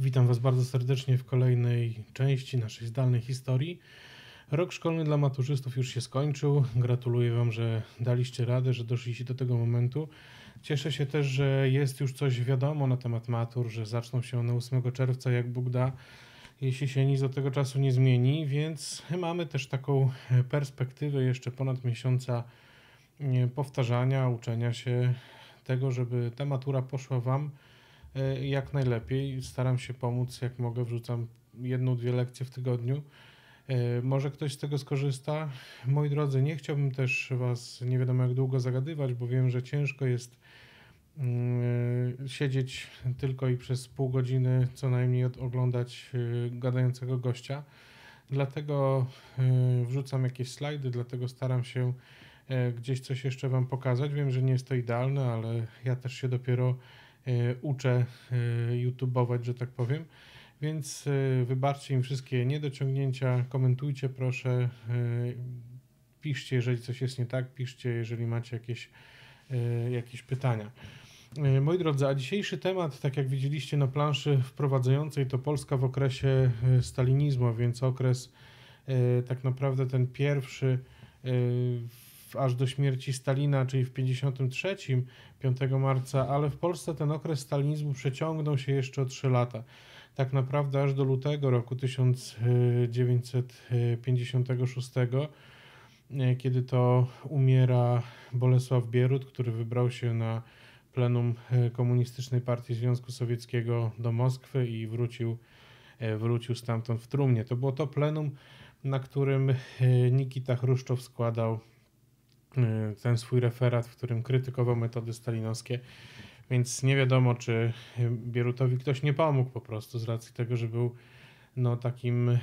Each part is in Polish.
Witam Was bardzo serdecznie w kolejnej części naszej zdalnej historii. Rok szkolny dla maturzystów już się skończył. Gratuluję Wam, że daliście radę, że doszliście do tego momentu. Cieszę się też, że jest już coś wiadomo na temat matur, że zaczną się one 8 czerwca, jak Bóg da, jeśli się nic do tego czasu nie zmieni, więc mamy też taką perspektywę jeszcze ponad miesiąca e, powtarzania, uczenia się tego, żeby ta matura poszła Wam E, jak najlepiej. Staram się pomóc, jak mogę, wrzucam jedną, dwie lekcje w tygodniu. E, może ktoś z tego skorzysta. Moi drodzy, nie chciałbym też Was nie wiadomo jak długo zagadywać, bo wiem, że ciężko jest mm, e, siedzieć tylko i przez pół godziny co najmniej oglądać gadającego gościa. Dlatego wrzucam jakieś slajdy, dlatego staram się gdzieś coś jeszcze Wam pokazać. Wiem, że nie jest to idealne, ale ja też się dopiero Y, uczę y, YouTubeować, że tak powiem. Więc y, wybaczcie im wszystkie niedociągnięcia, komentujcie proszę, piszcie, jeżeli coś jest nie tak, piszcie, jeżeli macie jakieś, jakieś pytania. Moi drodzy, a dzisiejszy temat, tak jak widzieliście na planszy wprowadzającej, to Polska w okresie stalinizmu, więc okres tak naprawdę ten pierwszy aż do śmierci Stalina, czyli w 53, 5 marca, ale w Polsce ten okres stalinizmu przeciągnął się jeszcze o 3 lata. Tak naprawdę aż do lutego roku 1956, e, kiedy to umiera Bolesław Bierut, który wybrał się na plenum e, Komunistycznej Partii Związku Sowieckiego do Moskwy i wrócił, e, wrócił stamtąd w trumnie. To było to plenum, na którym Nikita Chruszczow składał Y, ten swój referat, w którym krytykował metody stalinowskie. Więc nie wiadomo, czy y, Bierutowi ktoś nie pomógł po prostu z racji tego, że był no, takim y,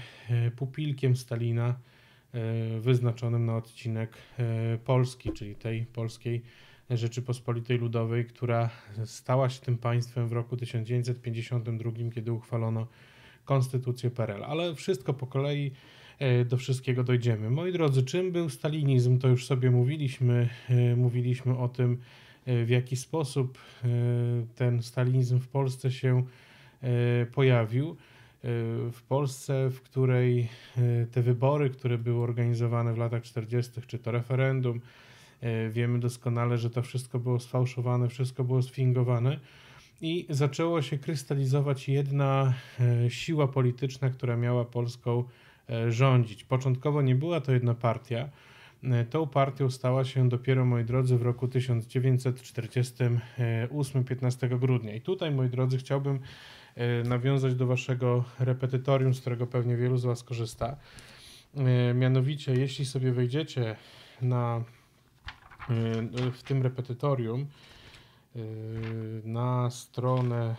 pupilkiem Stalina wyznaczonym na odcinek Polski, czyli tej polskiej Rzeczypospolitej Ludowej, która stała się tym państwem w roku 1952, kiedy uchwalono konstytucję PRL. Ale wszystko po kolei. E, do wszystkiego dojdziemy. Moi drodzy, czym był stalinizm, to już sobie mówiliśmy, e, mówiliśmy o tym, e, w jaki sposób ten stalinizm w Polsce się pojawił. W Polsce, w której te wybory, które były organizowane w latach 40., czy to referendum, wiemy doskonale, że to wszystko było sfałszowane, wszystko było sfingowane i zaczęło się krystalizować jedna siła polityczna, która miała Polską E, rządzić. Początkowo nie była to jedna partia. E, tą partią stała się dopiero, moi drodzy, w roku 1948, 15 grudnia. I tutaj, moi drodzy, chciałbym e, nawiązać do waszego repetytorium, z którego pewnie wielu z was korzysta. Mianowicie, jeśli sobie wejdziecie na, w tym repetytorium na stronę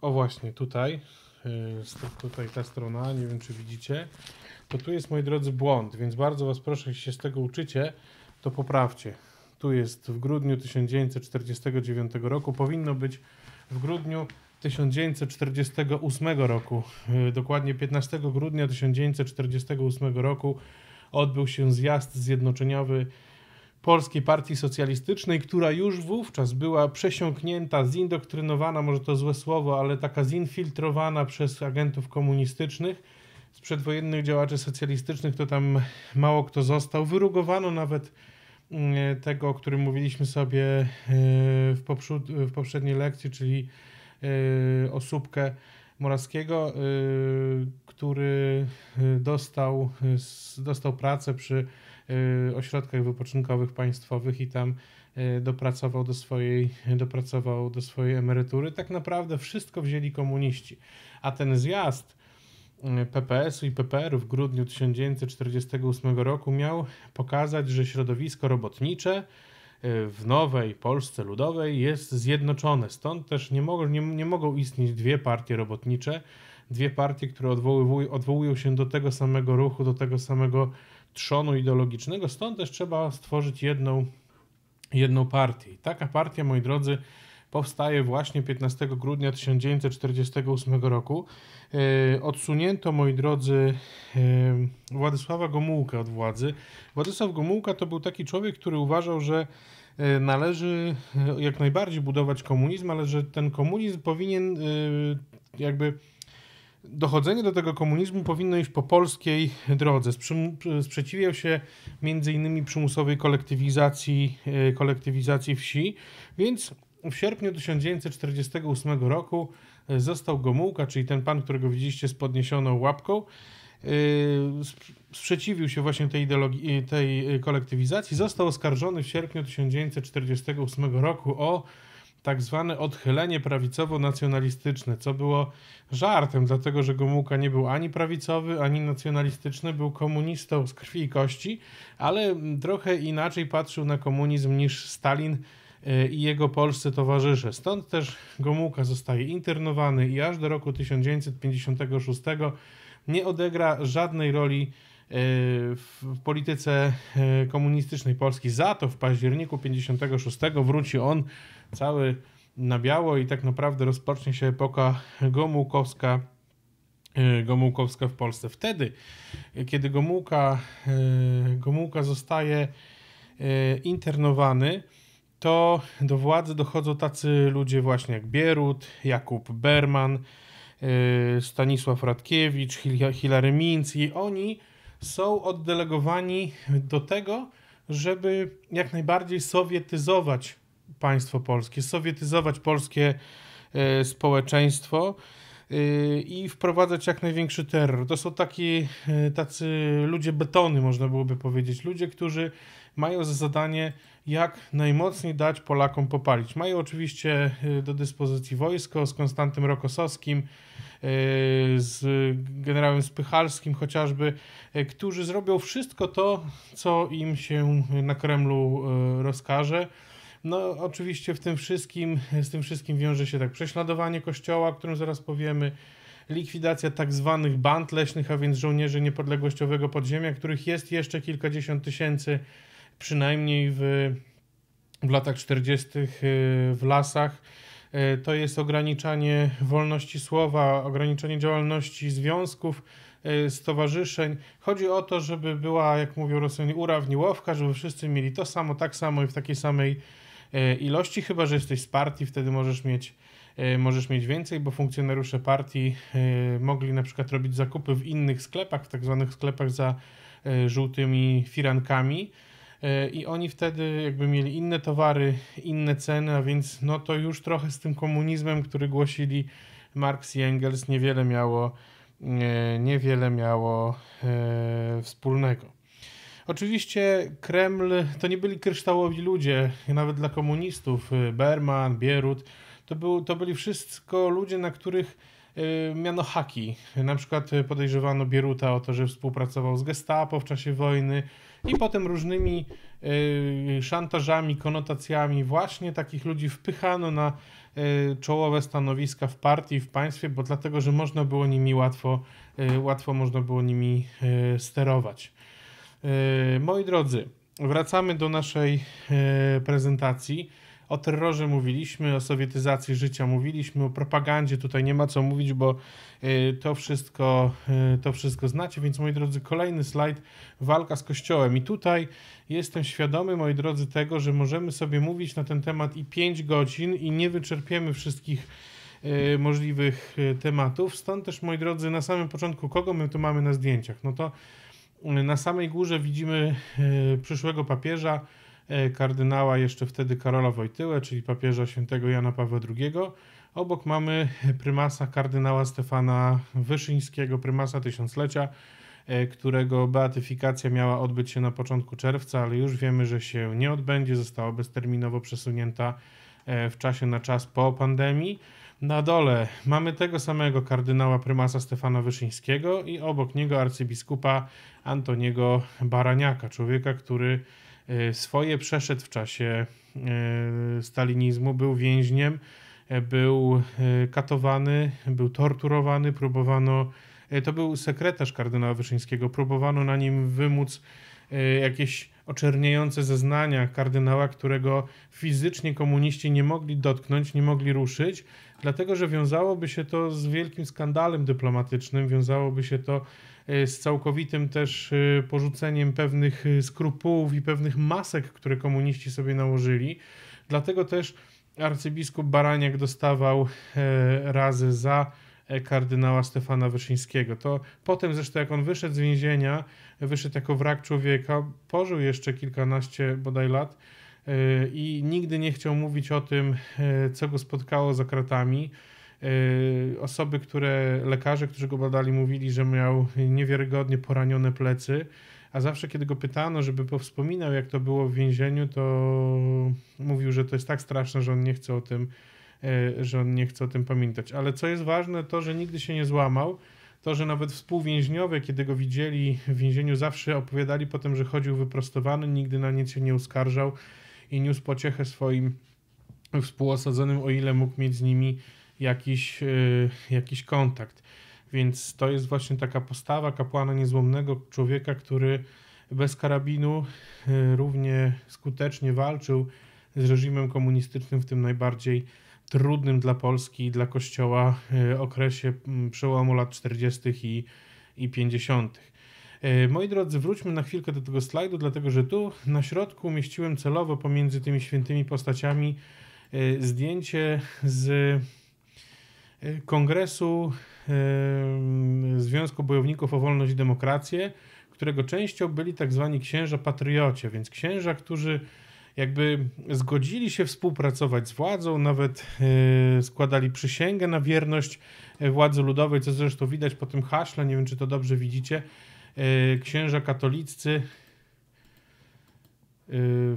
o właśnie tutaj Y, tutaj ta strona, nie wiem czy widzicie, to tu jest, moi drodzy, błąd, więc bardzo Was proszę, jeśli się z tego uczycie, to poprawcie. Tu jest w grudniu 1949 roku, powinno być w grudniu 1948 roku. Y, dokładnie 15 grudnia 1948 roku odbył się zjazd zjednoczeniowy Polskiej Partii Socjalistycznej, która już wówczas była przesiąknięta, zindoktrynowana, może to złe słowo, ale taka zinfiltrowana przez agentów komunistycznych, z przedwojennych działaczy socjalistycznych to tam mało kto został. Wyrugowano nawet mm, e, tego, o którym mówiliśmy sobie e, w, poprzód, w poprzedniej lekcji, czyli e, osóbkę Morawskiego, y, który y, dostał, y, dostał pracę przy ośrodkach wypoczynkowych państwowych i tam dopracował do swojej, dopracował do swojej emerytury. Tak naprawdę wszystko wzięli komuniści. A ten zjazd PPS-u i PPR-u w grudniu 1948 roku miał pokazać, że środowisko robotnicze w nowej Polsce Ludowej jest zjednoczone. Stąd też nie, nie, nie mogą istnieć dwie partie robotnicze, dwie partie, które odwołują się do tego samego ruchu, do tego samego trzonu ideologicznego. Stąd też trzeba stworzyć jedną, jedną partię. I taka partia, moi drodzy, powstaje właśnie 15 grudnia 1948 roku. E, odsunięto, moi drodzy, e, Władysława Gomułka od władzy. Władysław Gomułka to był taki człowiek, który uważał, że e, należy jak najbardziej budować komunizm, ale że ten komunizm powinien jakby dochodzenie do tego komunizmu powinno iść po polskiej drodze. Sprzeciwiał się między innymi przymusowej kolektywizacji, kolektywizacji wsi, więc w sierpniu 1948 roku e, został Gomułka, czyli ten pan, którego widzieliście z podniesioną łapką, e, sprzeciwił się właśnie tej ideologii, e, tej kolektywizacji. Został oskarżony w sierpniu 1948 roku o tak zwane odchylenie prawicowo-nacjonalistyczne, co było żartem, dlatego że Gomułka nie był ani prawicowy, ani nacjonalistyczny, był komunistą z krwi i kości, ale mm, trochę inaczej patrzył na komunizm niż Stalin Y, i jego polscy towarzysze. Stąd też Gomułka zostaje internowany i aż do roku 1956 nie odegra żadnej roli y, w polityce y, komunistycznej Polski. Za to w październiku 1956 wróci on cały na biało i tak naprawdę rozpocznie się epoka gomułkowska, gomułkowska w Polsce. Wtedy, kiedy Gomułka, Gomułka zostaje internowany, to do władzy dochodzą tacy ludzie właśnie jak Bierut, Jakub Berman, y, Stanisław Radkiewicz, Hilary Minc i oni są oddelegowani do tego, żeby jak najbardziej sowietyzować państwo polskie, sowietyzować polskie y, społeczeństwo y, i wprowadzać jak największy terror. To są taki, tacy ludzie betony, można byłoby powiedzieć. Ludzie, którzy mają za zadanie jak najmocniej dać Polakom popalić. Mają oczywiście y, do dyspozycji wojsko z Konstantym Rokosowskim, y, z generałem Spychalskim chociażby, y, którzy zrobią wszystko to, co im się na Kremlu rozkaże. No, oczywiście w tym wszystkim, z tym wszystkim wiąże się tak prześladowanie kościoła, o którym zaraz powiemy, likwidacja tak zwanych band leśnych, a więc żołnierzy niepodległościowego podziemia, których jest jeszcze kilkadziesiąt tysięcy przynajmniej w, w latach 40. Y, w lasach. Y, to jest ograniczanie wolności słowa, ograniczanie działalności związków, y, stowarzyszeń. Chodzi o to, żeby była, jak mówią Rosjanie, urawniłowka, żeby wszyscy mieli to samo, tak samo i w takiej samej ilości, chyba że jesteś z partii, wtedy możesz mieć, możesz mieć więcej, bo funkcjonariusze partii mogli na przykład robić zakupy w innych sklepach, w tak zwanych sklepach za żółtymi firankami E, i oni wtedy jakby mieli inne towary, inne ceny, a więc no to już trochę z tym komunizmem, który głosili Marx i Engels niewiele miało, e, niewiele miało e, wspólnego. Oczywiście Kreml to nie byli kryształowi ludzie, nawet dla komunistów, Berman, Bierut, to, był, to byli wszystko ludzie, na których miano haki. Na przykład podejrzewano Bieruta o to, że współpracował z Gestapo w czasie wojny, i potem różnymi y, szantażami, konotacjami właśnie takich ludzi wpychano na y, czołowe stanowiska w partii, w państwie, bo dlatego, że można było nimi łatwo, y, łatwo można było nimi sterować. Moi drodzy, wracamy do naszej prezentacji. O terrorze mówiliśmy, o sowietyzacji życia mówiliśmy, o propagandzie tutaj nie ma co mówić, bo y, to wszystko, y, to wszystko znacie. Więc moi drodzy, kolejny slajd, walka z Kościołem. I tutaj jestem świadomy, moi drodzy, tego, że możemy sobie mówić na ten temat i 5 godzin i nie wyczerpiemy wszystkich y, możliwych tematów. Stąd też, moi drodzy, na samym początku, kogo my tu mamy na zdjęciach? No to na samej górze widzimy przyszłego papieża, E, kardynała jeszcze wtedy Karola Wojtyłę, czyli papieża świętego Jana Pawła II. Obok mamy prymasa kardynała Stefana Wyszyńskiego, prymasa tysiąclecia, e, którego beatyfikacja miała odbyć się na początku czerwca, ale już wiemy, że się nie odbędzie, została bezterminowo przesunięta e, w czasie na czas po pandemii. Na dole mamy tego samego kardynała prymasa Stefana Wyszyńskiego i obok niego arcybiskupa Antoniego Baraniaka, człowieka, który E, swoje przeszedł w czasie e, stalinizmu, był więźniem, e, był katowany, był torturowany, próbowano, to był sekretarz kardynała Wyszyńskiego, próbowano na nim wymóc jakieś oczerniające zeznania kardynała, którego fizycznie komuniści nie mogli dotknąć, nie mogli ruszyć, dlatego że wiązałoby się to z wielkim skandalem dyplomatycznym, wiązałoby się to E, z całkowitym też e, porzuceniem pewnych e, skrupułów i pewnych masek, które komuniści sobie nałożyli. Dlatego też arcybiskup Baraniak dostawał razy za kardynała Stefana Wyszyńskiego. To potem zresztą jak on wyszedł z więzienia, wyszedł jako wrak człowieka, pożył jeszcze kilkanaście bodaj lat i nigdy nie chciał mówić o tym, co go spotkało za kratami Y, osoby, które, lekarze, którzy go badali, mówili, że miał niewiarygodnie poranione plecy. A zawsze, kiedy go pytano, żeby powspominał, jak to było w więzieniu, to mówił, że to jest tak straszne, że on nie chce o tym, y, że on nie chce o tym pamiętać. Ale co jest ważne, to, że nigdy się nie złamał. To, że nawet współwięźniowie, kiedy go widzieli w więzieniu, zawsze opowiadali potem, że chodził wyprostowany, nigdy na nic się nie uskarżał i niósł pociechę swoim współosadzonym, o ile mógł mieć z nimi jakiś, y, jakiś kontakt. Więc to jest właśnie taka postawa kapłana niezłomnego, człowieka, który bez karabinu y, równie skutecznie walczył z reżimem komunistycznym w tym najbardziej trudnym dla Polski i dla Kościoła y, okresie mm, przełomu lat 40. i, i 50. Moi drodzy, wróćmy na chwilkę do tego slajdu, dlatego że tu na środku umieściłem celowo pomiędzy tymi świętymi postaciami zdjęcie z kongresu Związku Bojowników o Wolność i Demokrację, którego częścią byli tak zwani księża patriocie, więc księża, którzy jakby zgodzili się współpracować z władzą, nawet e, składali przysięgę na wierność e, władzy ludowej, co zresztą widać po tym haśle, nie wiem czy to dobrze widzicie, e, księża katoliccy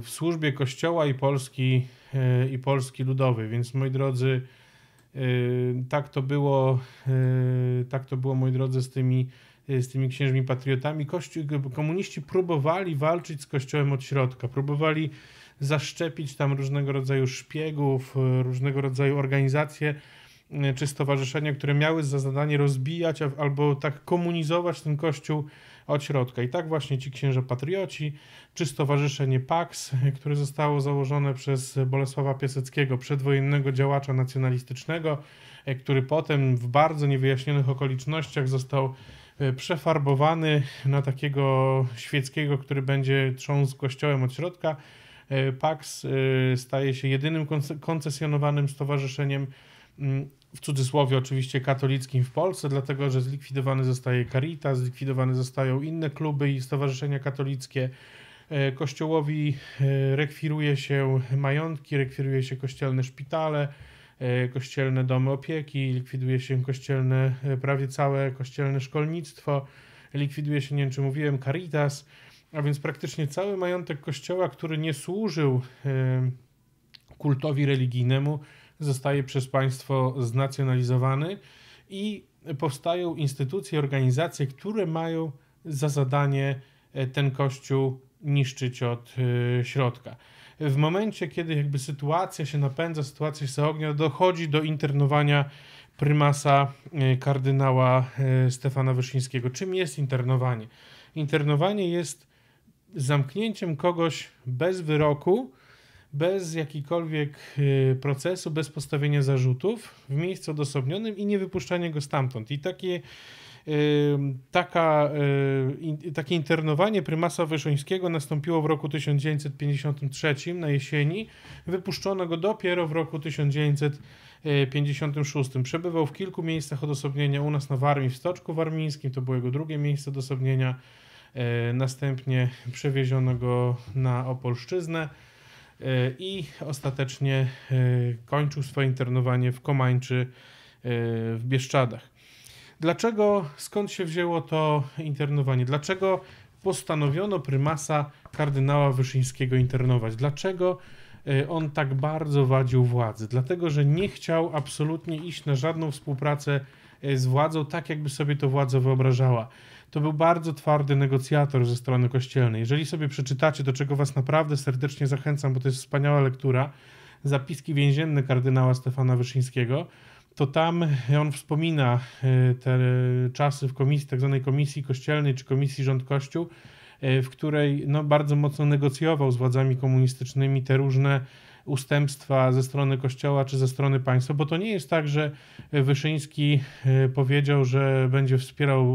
w służbie Kościoła i Polski, i Polski Ludowej, więc moi drodzy, Yy, tak to było, yy, tak to było, moi drodzy, z tymi, yy, z tymi księżmi patriotami. kościół, komuniści próbowali walczyć z kościołem od środka, próbowali zaszczepić tam różnego rodzaju szpiegów, różnego rodzaju organizacje czy stowarzyszenia, które miały za zadanie rozbijać albo tak komunizować ten kościół od środka. I tak właśnie ci księża patrioci, czy stowarzyszenie PAX, które zostało założone przez Bolesława Piaseckiego, przedwojennego działacza nacjonalistycznego, e, który potem w bardzo niewyjaśnionych okolicznościach został e, przefarbowany na takiego świeckiego, który będzie trząsł kościołem od środka. E, PAX staje się jedynym koncesjonowanym stowarzyszeniem mm, w cudzysłowie oczywiście katolickim w Polsce, dlatego że zlikwidowany zostaje Caritas, zlikwidowane zostają inne kluby i stowarzyszenia katolickie. E, Kościołowi e, rekwiruje się majątki, rekwiruje się kościelne szpitale, e, kościelne domy opieki, likwiduje się kościelne, prawie całe kościelne szkolnictwo, likwiduje się, nie wiem czy mówiłem, Caritas, a więc praktycznie cały majątek kościoła, który nie służył kultowi religijnemu, zostaje przez państwo znacjonalizowany i powstają instytucje, organizacje, które mają za zadanie e, ten kościół niszczyć od e, środka. W momencie, kiedy jakby sytuacja się napędza, sytuacja się ognia, dochodzi do internowania prymasa e, kardynała Stefana Wyszyńskiego. Czym jest internowanie? Internowanie jest zamknięciem kogoś bez wyroku bez jakikolwiek y, procesu, bez postawienia zarzutów w miejscu odosobnionym i nie go stamtąd. I takie y, taka, y, takie internowanie prymasa Wyszońskiego nastąpiło w roku 1953 na jesieni. Wypuszczono go dopiero w roku 1956. Przebywał w kilku miejscach odosobnienia u nas na Warmii, w Stoczku Warmińskim, to było jego drugie miejsce odosobnienia. E, następnie przewieziono go na Opolszczyznę E, i ostatecznie e, kończył swoje internowanie w Komańczy e, w Bieszczadach. Dlaczego, skąd się wzięło to internowanie? Dlaczego postanowiono prymasa kardynała Wyszyńskiego internować? Dlaczego on tak bardzo wadził władzy? Dlatego, że nie chciał absolutnie iść na żadną współpracę z władzą, tak jakby sobie to władza wyobrażała to był bardzo twardy negocjator ze strony kościelnej. Jeżeli sobie przeczytacie, do czego was naprawdę serdecznie zachęcam, bo to jest wspaniała lektura, zapiski więzienne kardynała Stefana Wyszyńskiego, to tam e, on wspomina e, te czasy w komisji, tak zwanej komisji kościelnej czy komisji rząd kościół, e, w której no, bardzo mocno negocjował z władzami komunistycznymi te różne ustępstwa ze strony kościoła czy ze strony państwa, bo to nie jest tak, że Wyszyński powiedział, że będzie wspierał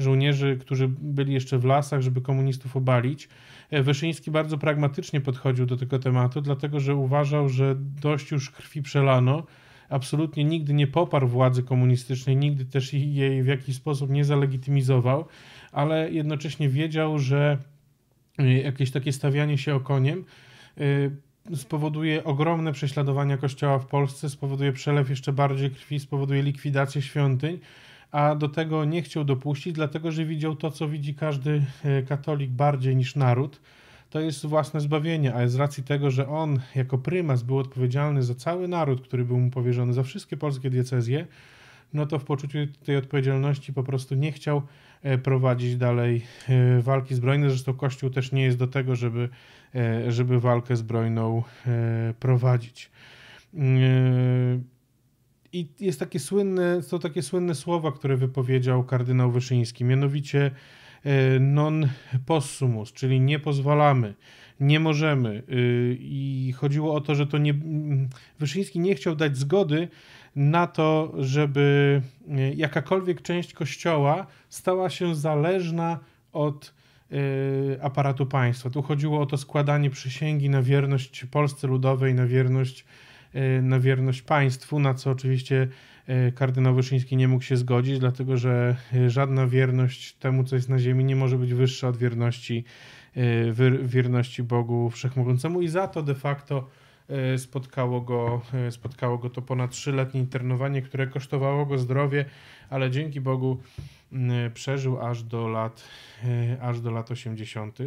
żołnierzy, którzy byli jeszcze w lasach, żeby komunistów obalić. E, Wyszyński bardzo pragmatycznie podchodził do tego tematu, dlatego że uważał, że dość już krwi przelano. Absolutnie nigdy nie poparł władzy komunistycznej, nigdy też jej w jakiś sposób nie zalegitymizował, ale jednocześnie wiedział, że e, jakieś takie stawianie się okoniem e, spowoduje ogromne prześladowania kościoła w Polsce, spowoduje przelew jeszcze bardziej krwi, spowoduje likwidację świątyń a do tego nie chciał dopuścić, dlatego że widział to, co widzi każdy e, katolik bardziej niż naród. To jest własne zbawienie, a z racji tego, że on jako prymas był odpowiedzialny za cały naród, który był mu powierzony, za wszystkie polskie diecezje, no to w poczuciu tej odpowiedzialności po prostu nie chciał e, prowadzić dalej e, walki zbrojnej. Zresztą Kościół też nie jest do tego, żeby, żeby walkę zbrojną prowadzić. Mm, i jest takie słynne, są takie słynne słowa, które wypowiedział kardynał Wyszyński, mianowicie e, non possumus, czyli nie pozwalamy, nie możemy. E, I chodziło o to, że to nie. Wyszyński nie chciał dać zgody na to, żeby e, jakakolwiek część kościoła stała się zależna od aparatu państwa. Tu chodziło o to składanie przysięgi na wierność Polsce Ludowej, na wierność Y, na wierność państwu, na co oczywiście y, kardynał Wyszyński nie mógł się zgodzić, dlatego że y, żadna wierność temu, co jest na ziemi, nie może być wyższa od wierności, wierności Bogu Wszechmogącemu i za to de facto spotkało go, spotkało go to ponad trzyletnie internowanie, które kosztowało go zdrowie, ale dzięki Bogu przeżył aż do lat, aż do lat 80.,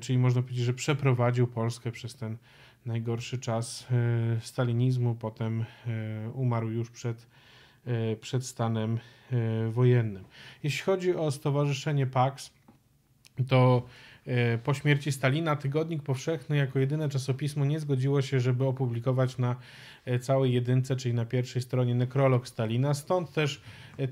czyli można powiedzieć, że przeprowadził Polskę przez ten najgorszy czas e, stalinizmu, potem e, umarł już przed, e, przed stanem wojennym. Jeśli chodzi o Stowarzyszenie PAX, to po śmierci Stalina Tygodnik Powszechny jako jedyne czasopismo nie zgodziło się, żeby opublikować na całej jedynce, czyli na pierwszej stronie nekrolog Stalina. Stąd też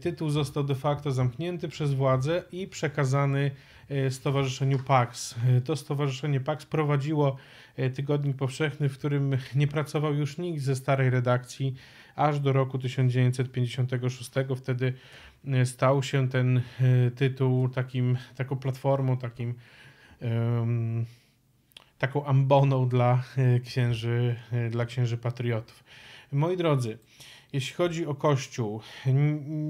tytuł został de facto zamknięty przez władzę i przekazany E, Stowarzyszeniu PAX. E, to stowarzyszenie PAX prowadziło e, tygodnik powszechny, w którym nie pracował już nikt ze starej redakcji aż do roku 1956. Wtedy stał się ten tytuł takim, taką platformą, takim. Um, taką amboną dla księży, dla księży patriotów. Moi drodzy, jeśli chodzi o Kościół,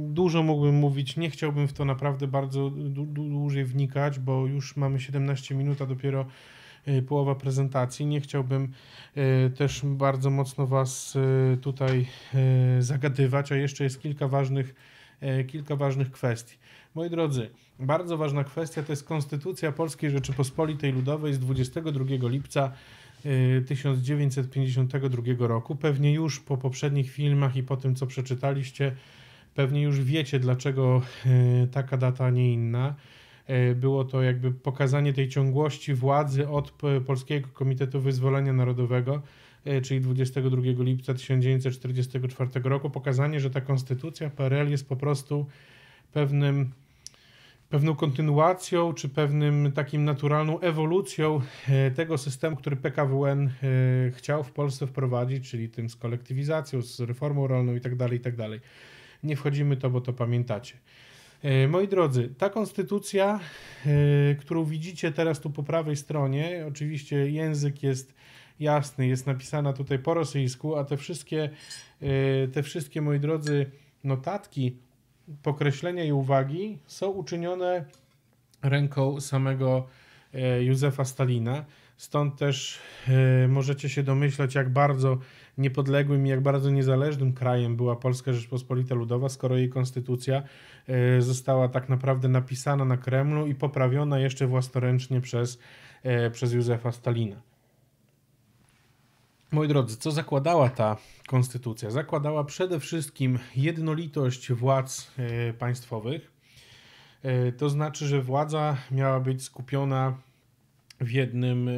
dużo mógłbym mówić, nie chciałbym w to naprawdę bardzo dłużej wnikać, bo już mamy 17 minut, a dopiero y, połowa prezentacji. Nie chciałbym y, też bardzo mocno Was y, tutaj zagadywać, a jeszcze jest kilka ważnych, kilka ważnych kwestii. Moi drodzy, bardzo ważna kwestia to jest Konstytucja Polskiej Rzeczypospolitej Ludowej z 22 lipca 1952 y, roku. Pewnie już po poprzednich filmach i po tym, co przeczytaliście, pewnie już wiecie, dlaczego y, taka data, a nie inna. Y, było to jakby pokazanie tej ciągłości władzy od Polskiego Komitetu Wyzwolenia Narodowego, czyli 22 lipca 1944 roku. Pokazanie, że ta konstytucja PRL jest po prostu pewnym pewną kontynuacją czy pewnym takim naturalną ewolucją e, tego systemu, który PKWN e, chciał w Polsce wprowadzić, czyli tym z kolektywizacją, z reformą rolną itd. Tak itd. Tak Nie wchodzimy to, bo to pamiętacie. E, moi drodzy, ta konstytucja, którą widzicie teraz tu po prawej stronie, oczywiście język jest jasny, jest napisana tutaj po rosyjsku, a te wszystkie, te wszystkie moi drodzy, notatki pokreślenia i uwagi są uczynione ręką samego e, Józefa Stalina. Stąd też e, możecie się domyślać, jak bardzo niepodległym i jak bardzo niezależnym krajem była Polska Rzeczpospolita Ludowa, skoro jej konstytucja e, została tak naprawdę napisana na Kremlu i poprawiona jeszcze własnoręcznie przez, przez Józefa Stalina. Moi drodzy, co zakładała ta konstytucja? Zakładała przede wszystkim jednolitość władz e, państwowych. E, to znaczy, że władza miała być skupiona w jednym, e,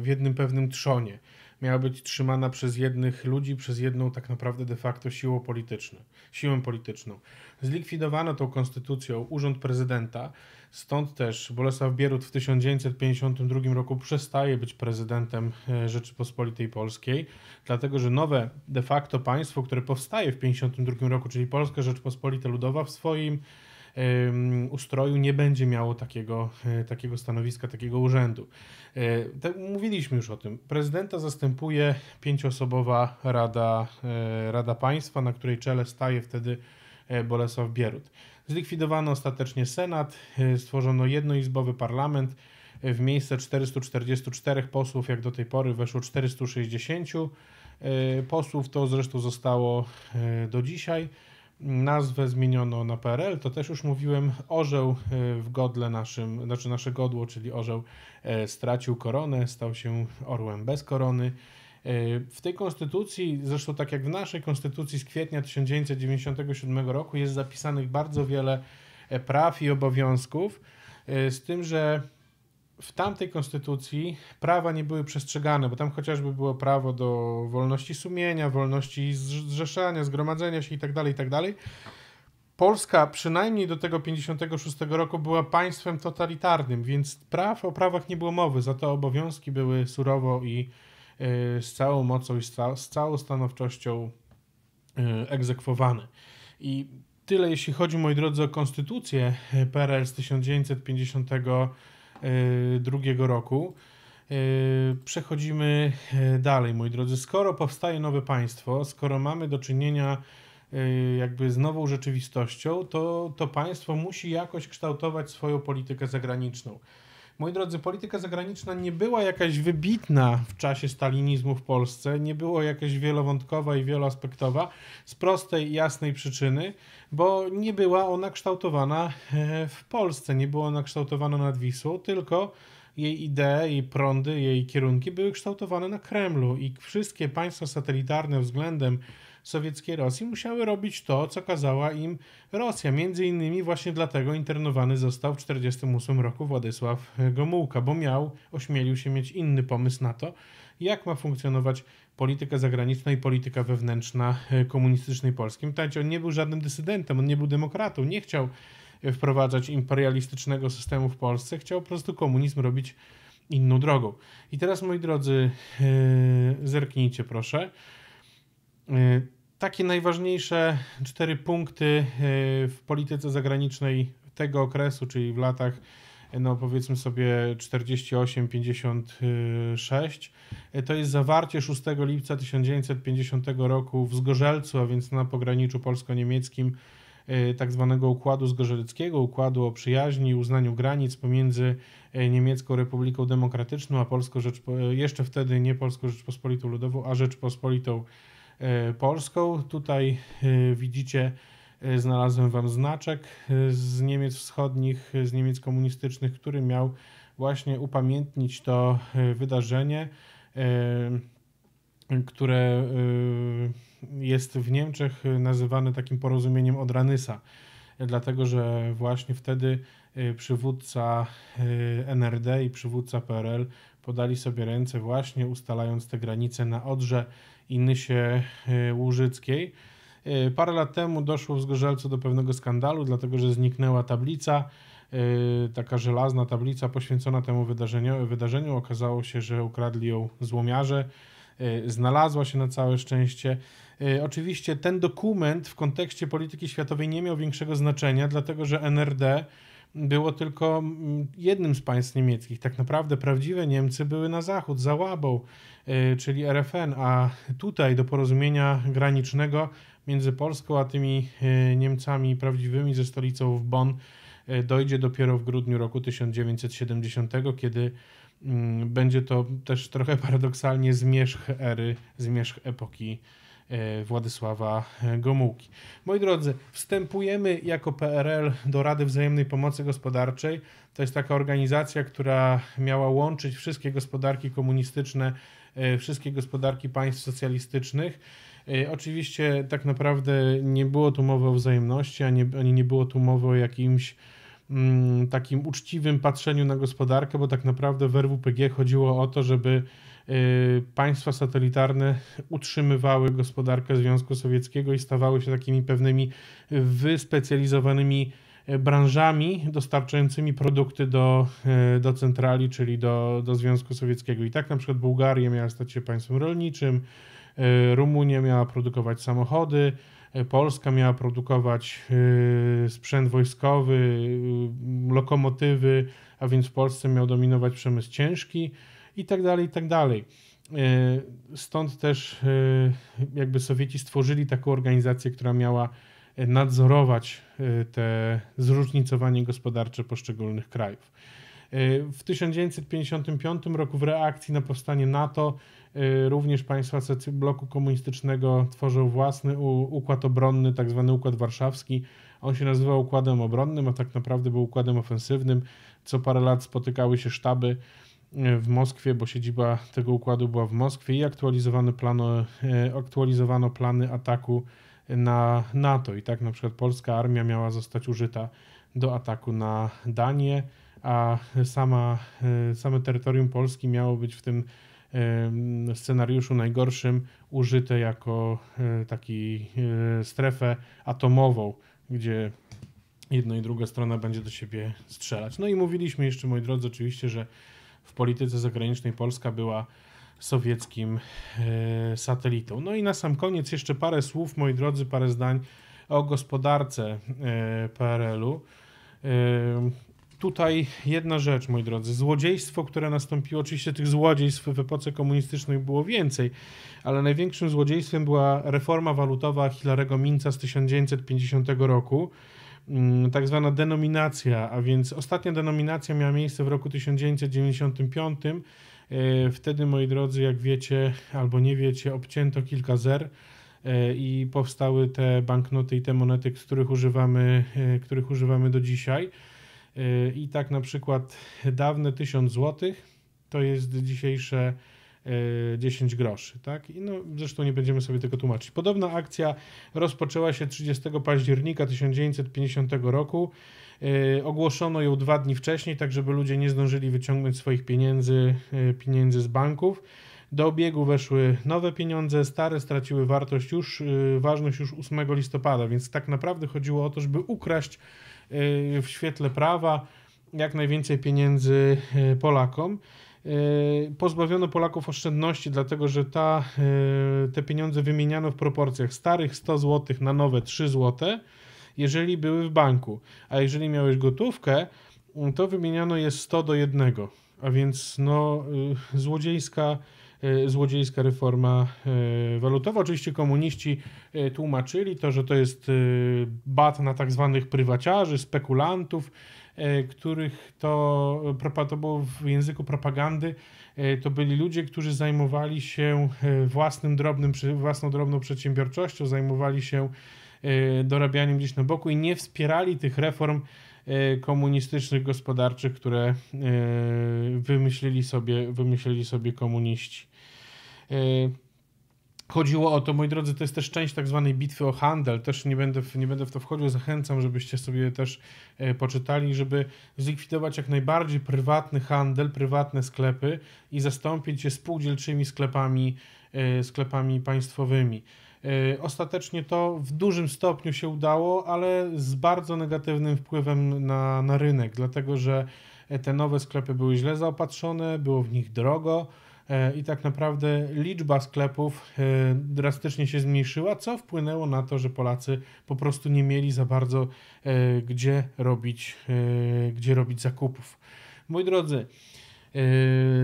w jednym pewnym trzonie. Miała być trzymana przez jednych ludzi, przez jedną tak naprawdę de facto siłę polityczną. Siłę polityczną. Zlikwidowano tą konstytucją urząd prezydenta Stąd też Bolesław Bierut w 1952 roku przestaje być prezydentem e, Rzeczypospolitej Polskiej, dlatego że nowe de facto państwo, które powstaje w 1952 roku, czyli Polska Rzeczpospolita Ludowa, w swoim ustroju nie będzie miało takiego, e, takiego stanowiska, takiego urzędu. E, mówiliśmy już o tym. Prezydenta zastępuje pięcioosobowa Rada, Rada Państwa, na której czele staje wtedy Bolesław Bierut. Zlikwidowano ostatecznie Senat, y, stworzono jednoizbowy parlament. Y, w miejsce 444 posłów, jak do tej pory, weszło 460 y, posłów. To zresztą zostało do dzisiaj. Nazwę zmieniono na PRL, to też już mówiłem. Orzeł w godle naszym, znaczy nasze godło, czyli orzeł stracił koronę, stał się orłem bez korony. W tej konstytucji, zresztą tak jak w naszej konstytucji z kwietnia 1997 roku, jest zapisanych bardzo wiele e, praw i obowiązków, e, z tym, że w tamtej konstytucji prawa nie były przestrzegane, bo tam chociażby było prawo do wolności sumienia, wolności zrzeszania, zgromadzenia się itd. Tak itd. Tak Polska przynajmniej do tego 56 roku była państwem totalitarnym, więc praw o prawach nie było mowy, za to obowiązki były surowo i Y, z całą mocą i z całą stanowczością y, egzekwowany. I tyle jeśli chodzi, moi drodzy, o konstytucję PRL z 1952 y, roku. Przechodzimy dalej, moi drodzy. Skoro powstaje nowe państwo, skoro mamy do czynienia jakby z nową rzeczywistością, to to państwo musi jakoś kształtować swoją politykę zagraniczną. Moi drodzy, polityka zagraniczna nie była jakaś wybitna w czasie stalinizmu w Polsce, nie było jakaś wielowątkowa i wieloaspektowa z prostej, jasnej przyczyny, bo nie była ona kształtowana e, w Polsce, nie była ona kształtowana nad Wisłą, tylko jej idee, jej prądy, jej kierunki były kształtowane na Kremlu i wszystkie państwa satelitarne względem sowieckiej Rosji musiały robić to, co kazała im Rosja. Między innymi właśnie dlatego internowany został w 1948 roku Władysław Gomułka, bo miał, ośmielił się mieć inny pomysł na to, jak ma funkcjonować polityka zagraniczna i polityka wewnętrzna komunistycznej Polski. Pamiętajcie, on nie był żadnym dysydentem, on nie był demokratą, nie chciał wprowadzać imperialistycznego systemu w Polsce, chciał po prostu komunizm robić inną drogą. I teraz, moi drodzy, e, zerknijcie proszę. E, takie najważniejsze cztery punkty e, w polityce zagranicznej tego okresu, czyli w latach no powiedzmy sobie 48-56, to jest zawarcie 6 lipca 1950 roku w Zgorzelcu, a więc na pograniczu polsko-niemieckim E, tak zwanego układu zgorzeleckiego, układu o przyjaźni i uznaniu granic pomiędzy e, Niemiecką Republiką Demokratyczną, a Polską Rzeczpo e, jeszcze wtedy nie Polską Rzeczpospolitą Ludową, a Rzeczpospolitą Polską. Tutaj widzicie, znalazłem Wam znaczek z Niemiec Wschodnich, z Niemiec komunistycznych, który miał właśnie upamiętnić to wydarzenie, które jest w Niemczech nazywany takim porozumieniem od Ranysa, dlatego że właśnie wtedy y, przywódca y, NRD i przywódca PRL podali sobie ręce właśnie ustalając te granice na Odrze i Nysie y, Łużyckiej. Parę lat temu doszło w Zgorzelcu do pewnego skandalu, dlatego że zniknęła tablica, taka żelazna tablica poświęcona temu wydarzeniu. wydarzeniu. Okazało się, że ukradli ją złomiarze. Znalazła się na całe szczęście. E, oczywiście ten dokument w kontekście polityki światowej nie miał większego znaczenia, dlatego że NRD było tylko mm, jednym z państw niemieckich. Tak naprawdę prawdziwe Niemcy były na zachód, za Łabą, e, czyli RFN, a tutaj do porozumienia granicznego między Polską a tymi e, Niemcami prawdziwymi ze stolicą w Bonn dojdzie dopiero w grudniu roku 1970, kiedy mm, będzie to też trochę paradoksalnie zmierzch ery, zmierzch epoki E, Władysława Gomułki. Moi drodzy, wstępujemy jako PRL do Rady Wzajemnej Pomocy Gospodarczej. To jest taka organizacja, która miała łączyć wszystkie gospodarki komunistyczne, e, wszystkie gospodarki państw socjalistycznych. E, oczywiście tak naprawdę nie było tu mowy o wzajemności, ani, ani nie było tu mowy o jakimś mm, takim uczciwym patrzeniu na gospodarkę, bo tak naprawdę w RWPG chodziło o to, żeby Y, państwa satelitarne utrzymywały gospodarkę Związku Sowieckiego i stawały się takimi pewnymi wyspecjalizowanymi e, branżami dostarczającymi produkty do, e, do centrali, czyli do, do Związku Sowieckiego. I tak na przykład Bułgaria miała stać się państwem rolniczym, e, Rumunia miała produkować samochody, Polska miała produkować sprzęt wojskowy, lokomotywy, a więc w Polsce miał dominować przemysł ciężki i tak dalej, i tak dalej. E, stąd też e, jakby Sowieci stworzyli taką organizację, która miała nadzorować e, te zróżnicowanie gospodarcze poszczególnych krajów. W 1955 roku w reakcji na powstanie NATO również państwa bloku komunistycznego tworzył własny układ obronny, tak zwany Układ Warszawski. On się nazywał Układem Obronnym, a tak naprawdę był układem ofensywnym. Co parę lat spotykały się sztaby w Moskwie, bo siedziba tego układu była w Moskwie i aktualizowano, plano, e, aktualizowano plany ataku na NATO. I tak na przykład polska armia miała zostać użyta do ataku na Danię, a sama, e, same terytorium Polski miało być w tym e, scenariuszu najgorszym użyte jako taki strefę atomową, gdzie jedna i druga strona będzie do siebie strzelać. No i mówiliśmy jeszcze, moi drodzy, oczywiście, że w polityce zagranicznej Polska była sowieckim e, satelitą. No i na sam koniec jeszcze parę słów, moi drodzy, parę zdań o gospodarce e, PRL-u. E, tutaj jedna rzecz, moi drodzy. Złodziejstwo, które nastąpiło, oczywiście tych złodziejstw w epoce komunistycznej było więcej, ale największym złodziejstwem była reforma walutowa Hilarego Minca z 1950 roku Mm, tak zwana denominacja, a więc ostatnia denominacja miała miejsce w roku 1995. E, wtedy, moi drodzy, jak wiecie albo nie wiecie, obcięto kilka zer e, i powstały te banknoty i te monety, których używamy, e, których używamy do dzisiaj. I tak na przykład dawne 1000 zł to jest dzisiejsze 10 e, groszy, tak? I no, zresztą nie będziemy sobie tego tłumaczyć. Podobna akcja rozpoczęła się 30 października 1950 roku. E, ogłoszono ją dwa dni wcześniej, tak żeby ludzie nie zdążyli wyciągnąć swoich pieniędzy, e, pieniędzy z banków. Do obiegu weszły nowe pieniądze, stare straciły wartość już, ważność już 8 listopada, więc tak naprawdę chodziło o to, żeby ukraść w świetle prawa jak najwięcej pieniędzy Polakom. E, pozbawiono Polaków oszczędności, dlatego że ta, e, te pieniądze wymieniano w proporcjach starych 100 zł na nowe 3 zł, jeżeli były w banku. A jeżeli miałeś gotówkę, mm, to wymieniano je 100 do 1. A więc no, y, złodziejska, y, złodziejska reforma y, walutowa. Oczywiście komuniści tłumaczyli to, że to jest bat na tak zwanych prywaciarzy, spekulantów E, których to, to było w języku propagandy, e, to byli ludzie, którzy zajmowali się e, własnym drobnym, własną drobną przedsiębiorczością, zajmowali się dorabianiem gdzieś na boku i nie wspierali tych reform komunistycznych, gospodarczych, które wymyślili sobie, wymyślili sobie komuniści chodziło o to, moi drodzy, to jest też część tak zwanej bitwy o handel. Też nie będę, w, nie będę w to wchodził, zachęcam, żebyście sobie też e, poczytali, żeby zlikwidować jak najbardziej prywatny handel, prywatne sklepy i zastąpić je spółdzielczymi sklepami, e, sklepami państwowymi. E, ostatecznie to w dużym stopniu się udało, ale z bardzo negatywnym wpływem na, na rynek, dlatego że te nowe sklepy były źle zaopatrzone, było w nich drogo E, i tak naprawdę liczba sklepów e, drastycznie się zmniejszyła, co wpłynęło na to, że Polacy po prostu nie mieli za bardzo e, gdzie robić, gdzie robić zakupów. Moi drodzy,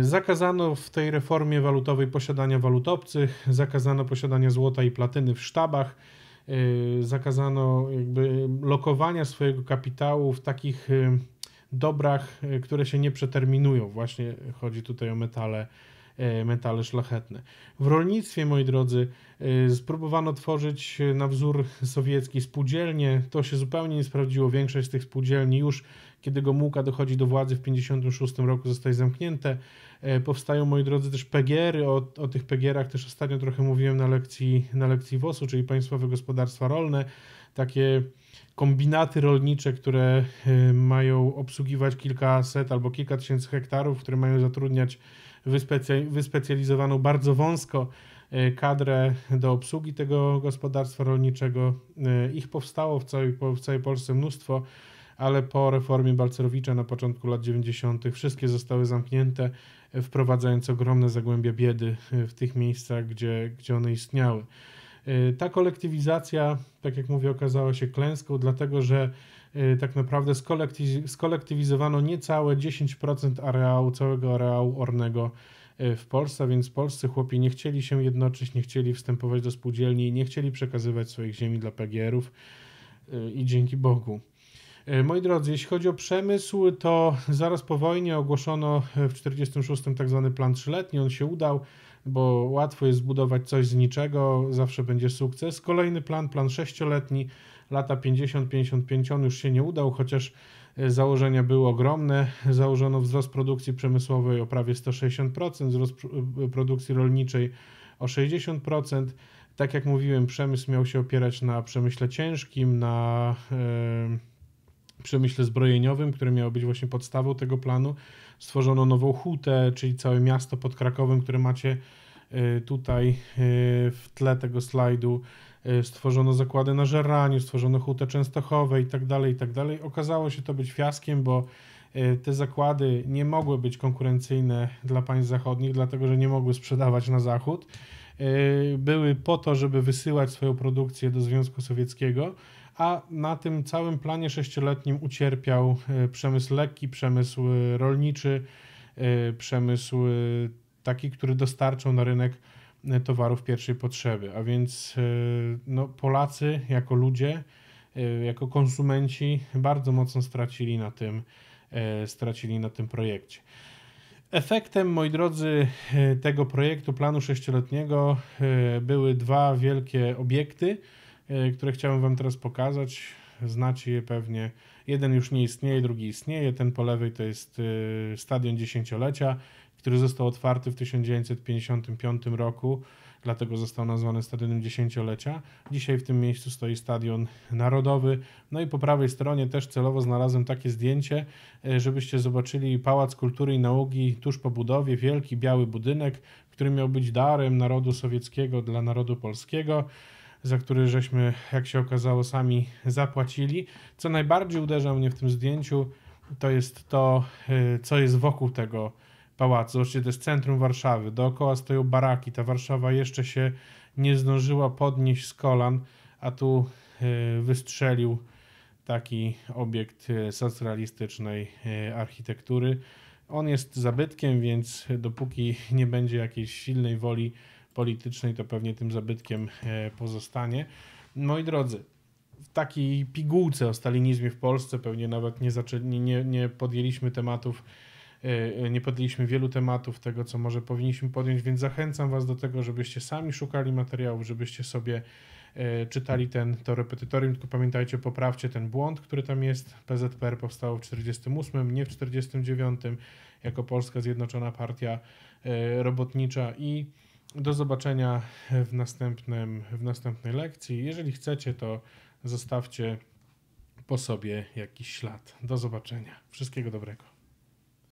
Zakazano w tej reformie walutowej posiadania walut obcych, zakazano posiadania złota i platyny w sztabach, zakazano jakby lokowania swojego kapitału w takich dobrach, które się nie przeterminują. Właśnie chodzi tutaj o metale E, metale szlachetne. W rolnictwie, moi drodzy, e, spróbowano tworzyć na wzór sowiecki spółdzielnie. To się zupełnie nie sprawdziło. Większość z tych spółdzielni już, kiedy Gomułka dochodzi do władzy w 1956 roku, zostaje zamknięte. E, powstają, moi drodzy, też pegiery. O, o tych pegierach też ostatnio trochę mówiłem na lekcji, na lekcji WOS-u, czyli Państwowe Gospodarstwa Rolne. Takie kombinaty rolnicze, które mają obsługiwać kilkaset albo kilka tysięcy hektarów, które mają zatrudniać wyspecja, wyspecjalizowaną bardzo wąsko e, kadrę do obsługi tego gospodarstwa rolniczego. E, ich powstało w całej, w całej Polsce mnóstwo, ale po reformie Balcerowicza na początku lat 90. wszystkie zostały zamknięte, e, wprowadzając ogromne zagłębia biedy w tych miejscach, gdzie, gdzie one istniały. Ta kolektywizacja, tak jak mówię, okazała się klęską, dlatego że Y, tak naprawdę skolektywizowano niecałe 10% areału, całego areału ornego y, w Polsce, więc polscy chłopi nie chcieli się jednoczyć, nie chcieli wstępować do spółdzielni, nie chcieli przekazywać swoich ziemi dla PGR-ów y, i dzięki Bogu. Moi drodzy, jeśli chodzi o przemysł, to zaraz po wojnie ogłoszono w 1946 tak zwany plan trzyletni. On się udał, bo łatwo jest zbudować coś z niczego, zawsze będzie sukces. Kolejny plan, plan sześcioletni lata 50-55 on już się nie udał, chociaż e, założenia były ogromne. Założono wzrost produkcji przemysłowej o prawie 160%, wzrost e, produkcji rolniczej o 60%. Tak jak mówiłem, przemysł miał się opierać na przemyśle ciężkim, na yy, przemyśle zbrojeniowym, które miało być właśnie podstawą tego planu. Stworzono nową hutę, czyli całe miasto pod Krakowem, które macie tutaj w tle tego slajdu E, stworzono zakłady na Żeraniu, stworzono hutę tak i tak dalej. Okazało się to być fiaskiem, bo e, te zakłady nie mogły być konkurencyjne dla państw zachodnich, dlatego że nie mogły sprzedawać na zachód. E, były po to, żeby wysyłać swoją produkcję do Związku Sowieckiego, a na tym całym planie sześcioletnim ucierpiał przemysł lekki, przemysł rolniczy, przemysł taki, który dostarczał na rynek E, towarów pierwszej potrzeby. A więc e, no, Polacy jako ludzie, e, jako konsumenci bardzo mocno stracili na tym, stracili na tym projekcie. Efektem, moi drodzy, tego projektu, planu sześcioletniego, były dwa wielkie obiekty, które chciałem Wam teraz pokazać. Znacie je pewnie. Jeden już nie istnieje, drugi istnieje. Ten po lewej to jest stadion dziesięciolecia który został otwarty w 1955 roku, dlatego został nazwany Stadionem Dziesięciolecia. Dzisiaj w tym miejscu stoi Stadion Narodowy. No i po prawej stronie też celowo znalazłem takie zdjęcie, e, żebyście zobaczyli Pałac Kultury i Nauki tuż po budowie, wielki biały budynek, który miał być darem narodu sowieckiego dla narodu polskiego za który żeśmy, jak się okazało, sami zapłacili. Co najbardziej uderza mnie w tym zdjęciu, to jest to, e, co jest wokół tego pałacu. Zobaczcie, to jest centrum Warszawy, dookoła stoją baraki, ta Warszawa jeszcze się nie zdążyła podnieść z kolan, a tu e, wystrzelił taki obiekt e, socrealistycznej e, architektury. On jest zabytkiem, więc dopóki nie będzie jakiejś silnej woli politycznej, to pewnie tym zabytkiem pozostanie. Moi drodzy, w takiej pigułce o stalinizmie w Polsce pewnie nawet nie, zaczę- nie, nie podjęliśmy tematów Y, y, nie podjęliśmy wielu tematów tego, co może powinniśmy podjąć, więc zachęcam Was do tego, żebyście sami szukali materiałów, żebyście sobie y, czytali ten to repetytorium, tylko pamiętajcie, poprawcie ten błąd, który tam jest. PZPR powstało w 48, nie w 49, jako Polska Zjednoczona Partia Robotnicza i do zobaczenia w, następnym, w następnej lekcji. Jeżeli chcecie, to zostawcie po sobie jakiś ślad. Do zobaczenia. Wszystkiego dobrego.